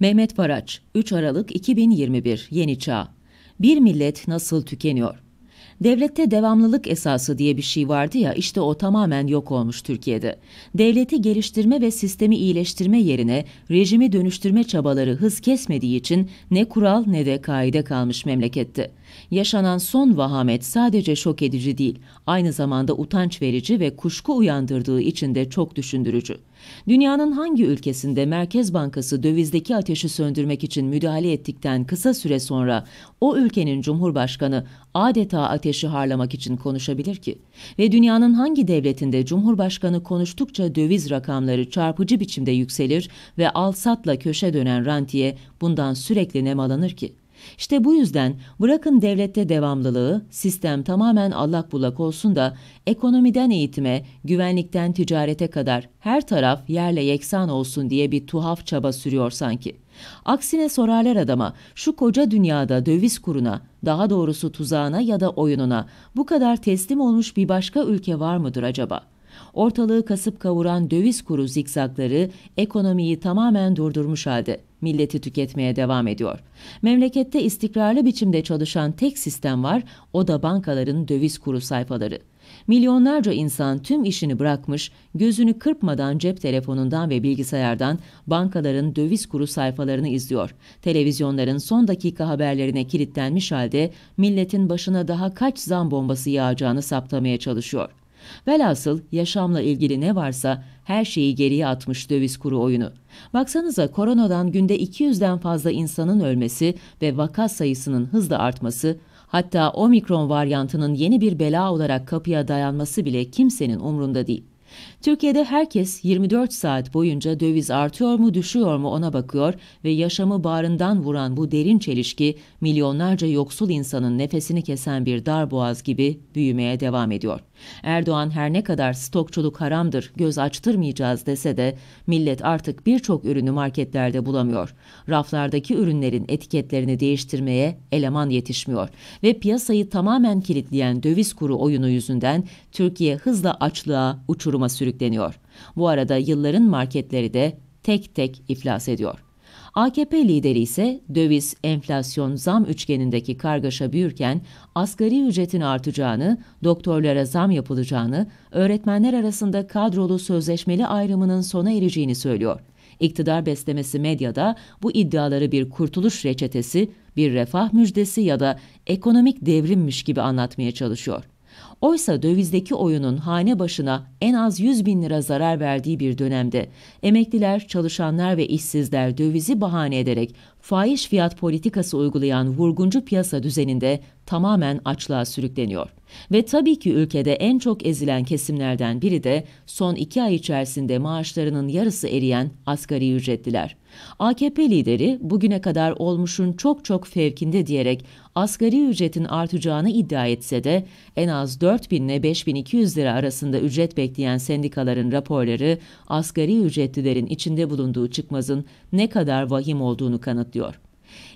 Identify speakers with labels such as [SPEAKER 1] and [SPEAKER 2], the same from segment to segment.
[SPEAKER 1] Mehmet Faraç, 3 Aralık 2021, Yeni Çağ. Bir millet nasıl tükeniyor? Devlette devamlılık esası diye bir şey vardı ya işte o tamamen yok olmuş Türkiye'de. Devleti geliştirme ve sistemi iyileştirme yerine rejimi dönüştürme çabaları hız kesmediği için ne kural ne de kaide kalmış memlekette. Yaşanan son vahamet sadece şok edici değil, aynı zamanda utanç verici ve kuşku uyandırdığı için de çok düşündürücü. Dünyanın hangi ülkesinde Merkez Bankası dövizdeki ateşi söndürmek için müdahale ettikten kısa süre sonra o ülkenin cumhurbaşkanı adeta ateş ateşi harlamak için konuşabilir ki? Ve dünyanın hangi devletinde Cumhurbaşkanı konuştukça döviz rakamları çarpıcı biçimde yükselir ve alsatla köşe dönen rantiye bundan sürekli nemalanır ki? İşte bu yüzden bırakın devlette devamlılığı, sistem tamamen allak bullak olsun da ekonomiden eğitime, güvenlikten ticarete kadar her taraf yerle yeksan olsun diye bir tuhaf çaba sürüyor sanki.'' Aksine sorarlar adama şu koca dünyada döviz kuruna, daha doğrusu tuzağına ya da oyununa bu kadar teslim olmuş bir başka ülke var mıdır acaba? Ortalığı kasıp kavuran döviz kuru zikzakları ekonomiyi tamamen durdurmuş halde milleti tüketmeye devam ediyor. Memlekette istikrarlı biçimde çalışan tek sistem var, o da bankaların döviz kuru sayfaları. Milyonlarca insan tüm işini bırakmış, gözünü kırpmadan cep telefonundan ve bilgisayardan bankaların döviz kuru sayfalarını izliyor. Televizyonların son dakika haberlerine kilitlenmiş halde milletin başına daha kaç zam bombası yağacağını saptamaya çalışıyor. Velhasıl yaşamla ilgili ne varsa her şeyi geriye atmış döviz kuru oyunu. Baksanıza koronadan günde 200'den fazla insanın ölmesi ve vaka sayısının hızla artması, hatta omikron varyantının yeni bir bela olarak kapıya dayanması bile kimsenin umrunda değil. Türkiye'de herkes 24 saat boyunca döviz artıyor mu düşüyor mu ona bakıyor ve yaşamı bağrından vuran bu derin çelişki milyonlarca yoksul insanın nefesini kesen bir dar boğaz gibi büyümeye devam ediyor. Erdoğan her ne kadar stokçuluk haramdır, göz açtırmayacağız dese de millet artık birçok ürünü marketlerde bulamıyor. Raflardaki ürünlerin etiketlerini değiştirmeye eleman yetişmiyor ve piyasayı tamamen kilitleyen döviz kuru oyunu yüzünden Türkiye hızla açlığa uçurum duruma sürükleniyor. Bu arada yılların marketleri de tek tek iflas ediyor. AKP lideri ise döviz, enflasyon, zam üçgenindeki kargaşa büyürken asgari ücretin artacağını, doktorlara zam yapılacağını, öğretmenler arasında kadrolu sözleşmeli ayrımının sona ereceğini söylüyor. İktidar beslemesi medyada bu iddiaları bir kurtuluş reçetesi, bir refah müjdesi ya da ekonomik devrimmiş gibi anlatmaya çalışıyor. Oysa dövizdeki oyunun hane başına en az 100 bin lira zarar verdiği bir dönemde emekliler, çalışanlar ve işsizler dövizi bahane ederek faiz fiyat politikası uygulayan vurguncu piyasa düzeninde tamamen açlığa sürükleniyor. Ve tabii ki ülkede en çok ezilen kesimlerden biri de son iki ay içerisinde maaşlarının yarısı eriyen asgari ücretliler. AKP lideri bugüne kadar olmuşun çok çok fevkinde diyerek asgari ücretin artacağını iddia etse de en az 4000 ile 5200 lira arasında ücret bekleyen sendikaların raporları asgari ücretlilerin içinde bulunduğu çıkmazın ne kadar vahim olduğunu kanıtlıyor.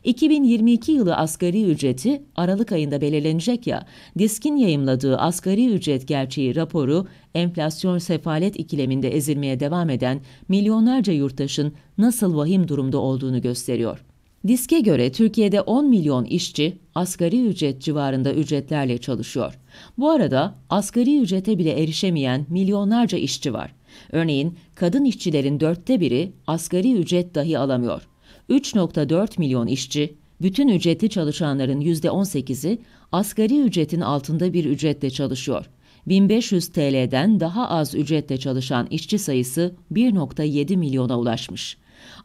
[SPEAKER 1] 2022 yılı asgari ücreti Aralık ayında belirlenecek ya, diskin yayımladığı asgari ücret gerçeği raporu enflasyon sefalet ikileminde ezilmeye devam eden milyonlarca yurttaşın nasıl vahim durumda olduğunu gösteriyor. Diske göre Türkiye'de 10 milyon işçi asgari ücret civarında ücretlerle çalışıyor. Bu arada asgari ücrete bile erişemeyen milyonlarca işçi var. Örneğin kadın işçilerin dörtte biri asgari ücret dahi alamıyor. 3.4 milyon işçi, bütün ücretli çalışanların %18'i asgari ücretin altında bir ücretle çalışıyor. 1500 TL'den daha az ücretle çalışan işçi sayısı 1.7 milyona ulaşmış.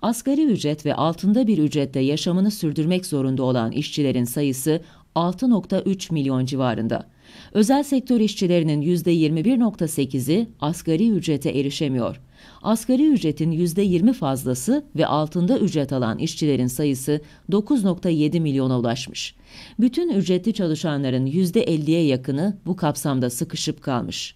[SPEAKER 1] Asgari ücret ve altında bir ücretle yaşamını sürdürmek zorunda olan işçilerin sayısı 6.3 milyon civarında. Özel sektör işçilerinin %21.8'i asgari ücrete erişemiyor. Asgari ücretin %20 fazlası ve altında ücret alan işçilerin sayısı 9.7 milyona ulaşmış. Bütün ücretli çalışanların %50'ye yakını bu kapsamda sıkışıp kalmış.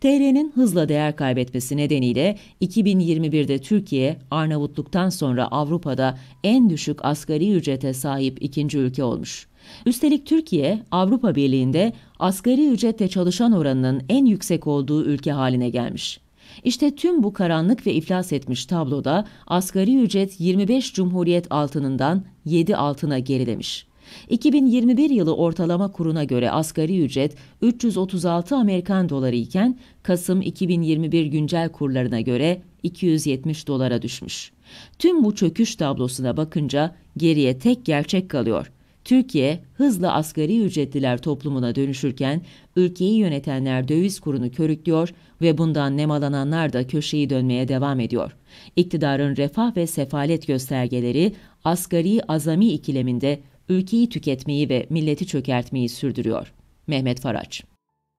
[SPEAKER 1] TL'nin hızla değer kaybetmesi nedeniyle 2021'de Türkiye Arnavutluk'tan sonra Avrupa'da en düşük asgari ücrete sahip ikinci ülke olmuş. Üstelik Türkiye Avrupa Birliği'nde asgari ücrette çalışan oranının en yüksek olduğu ülke haline gelmiş. İşte tüm bu karanlık ve iflas etmiş tabloda asgari ücret 25 Cumhuriyet altınından 7 altına gerilemiş. 2021 yılı ortalama kuruna göre asgari ücret 336 Amerikan doları iken Kasım 2021 güncel kurlarına göre 270 dolara düşmüş. Tüm bu çöküş tablosuna bakınca geriye tek gerçek kalıyor. Türkiye hızla asgari ücretliler toplumuna dönüşürken ülkeyi yönetenler döviz kurunu körüklüyor ve bundan nemalananlar da köşeyi dönmeye devam ediyor. İktidarın refah ve sefalet göstergeleri asgari azami ikileminde ülkeyi tüketmeyi ve milleti çökertmeyi sürdürüyor. Mehmet Faraç